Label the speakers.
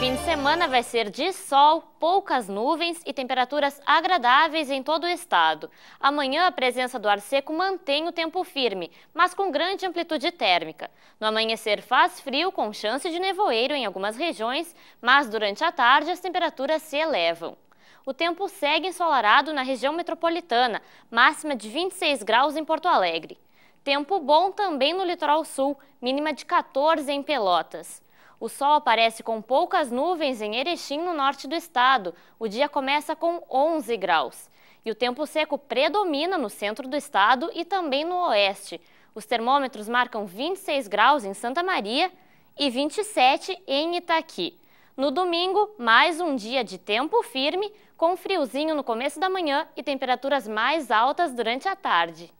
Speaker 1: fim de semana vai ser de sol, poucas nuvens e temperaturas agradáveis em todo o estado. Amanhã, a presença do ar seco mantém o tempo firme, mas com grande amplitude térmica. No amanhecer faz frio, com chance de nevoeiro em algumas regiões, mas durante a tarde as temperaturas se elevam. O tempo segue ensolarado na região metropolitana, máxima de 26 graus em Porto Alegre. Tempo bom também no litoral sul, mínima de 14 em Pelotas. O sol aparece com poucas nuvens em Erechim, no norte do estado. O dia começa com 11 graus. E o tempo seco predomina no centro do estado e também no oeste. Os termômetros marcam 26 graus em Santa Maria e 27 em Itaqui. No domingo, mais um dia de tempo firme, com friozinho no começo da manhã e temperaturas mais altas durante a tarde.